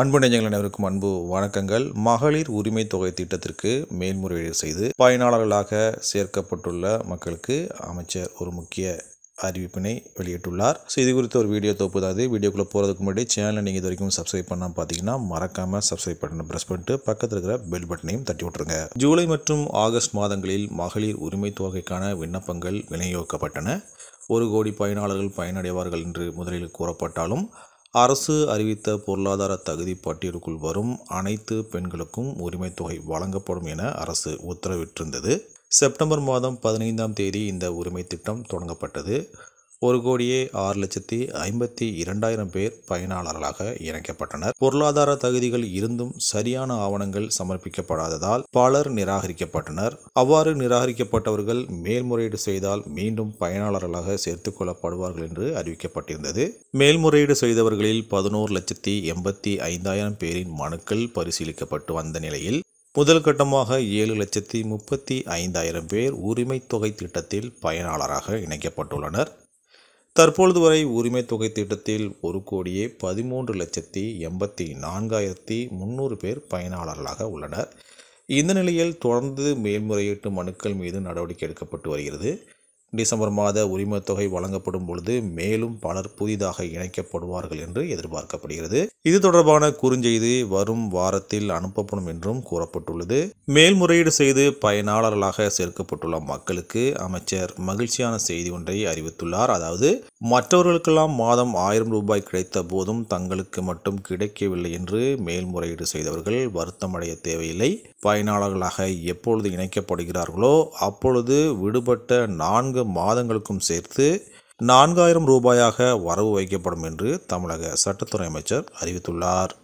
அன்பு நெஞ்சங்கள் அனைவருக்கும் அன்பு வணக்கங்கள் மகளிர் உரிமை தொகை திட்டத்திற்கு மேல்முறையீடு செய்து பயனாளர்களாக சேர்க்கப்பட்டுள்ள மக்களுக்கு அமைச்சர் ஒரு முக்கிய அறிவிப்பினை வெளியிட்டுள்ளார் ஸோ இது குறித்த ஒரு வீடியோ தொப்பு தான் வீடியோக்குள்ளே போகிறதுக்கு முன்னாடி சேனலை நீங்கள் இது வரைக்கும் சப்ஸ்கிரைப் பண்ணால் பார்த்தீங்கன்னா மறக்காமல் சப்ஸ்கிரைப் பட்டனை ப்ரெஸ் பண்ணிட்டு பக்கத்தில் இருக்கிற பெல் பட்டனையும் தட்டி விட்டுருங்க ஜூலை மற்றும் ஆகஸ்ட் மாதங்களில் மகளிர் உரிமை தொகைக்கான விண்ணப்பங்கள் விநியோகிக்கப்பட்டன ஒரு கோடி பயனாளர்கள் பயனடைவார்கள் என்று முதலில் கூறப்பட்டாலும் அரசு அறிவித்த பொருளாதார தகுதி பட்டியலுக்குள் வரும் அனைத்து பெண்களுக்கும் தொகை வழங்கப்படும் என அரசு உத்தரவிட்டிருந்தது செப்டம்பர் மாதம் பதினைந்தாம் தேதி இந்த உரிமை திட்டம் தொடங்கப்பட்டது ஒரு கோடியே ஆறு லட்சத்தி ஐம்பத்தி இரண்டாயிரம் பேர் பயனாளர்களாக இணைக்கப்பட்டனர் பொருளாதார தகுதிகள் இருந்தும் சரியான ஆவணங்கள் சமர்ப்பிக்கப்படாததால் பலர் நிராகரிக்கப்பட்டனர் அவ்வாறு நிராகரிக்கப்பட்டவர்கள் மேல்முறையீடு செய்தால் மீண்டும் பயனாளர்களாக சேர்த்துக் கொள்ளப்படுவார்கள் என்று அறிவிக்கப்பட்டிருந்தது மேல்முறையீடு செய்தவர்களில் பதினோரு லட்சத்தி எண்பத்தி ஐந்தாயிரம் பேரின் மனுக்கள் பரிசீலிக்கப்பட்டு வந்த நிலையில் முதல் கட்டமாக ஏழு லட்சத்தி முப்பத்தி ஐந்தாயிரம் பேர் உரிமை தொகை திட்டத்தில் பயனாளராக இணைக்கப்பட்டுள்ளனர் தற்பொழுது வரை உரிமை தொகை திட்டத்தில் ஒரு கோடியே பதிமூன்று லட்சத்தி எண்பத்தி நான்காயிரத்தி முந்நூறு பேர் பயனாளர்களாக உள்ளனர் இந்த நிலையில் தொடர்ந்து மேல்முறையீட்டு மனுக்கள் மீது நடவடிக்கை எடுக்கப்பட்டு வருகிறது டிசம்பர் மாத உரிமத் தொகை வழங்கப்படும் பொழுது மேலும் பலர் புதிதாக இணைக்கப்படுவார்கள் என்று எதிர்பார்க்கப்படுகிறது இது தொடர்பான குறுஞ்செய்தி வரும் வாரத்தில் அனுப்பப்படும் என்றும் கூறப்பட்டுள்ளது மேல்முறையீடு செய்து பயனாளர்களாக சேர்க்கப்பட்டுள்ள மக்களுக்கு அமைச்சர் மகிழ்ச்சியான செய்தி ஒன்றை அறிவித்துள்ளார் அதாவது மற்றவர்களுக்கெல்லாம் மாதம் ஆயிரம் ரூபாய் கிடைத்த போதும் தங்களுக்கு மட்டும் கிடைக்கவில்லை என்று மேல்முறையீடு செய்தவர்கள் வருத்தமடைய தேவையில்லை பயனாளர்களாக எப்பொழுது இணைக்கப்படுகிறார்களோ அப்பொழுது விடுபட்ட நான்கு மாதங்களுக்கும் சேர்த்து நான்காயிரம் ரூபாயாக வரவு வைக்கப்படும் என்று தமிழக சட்டத்துறை அமைச்சர் அறிவித்துள்ளார்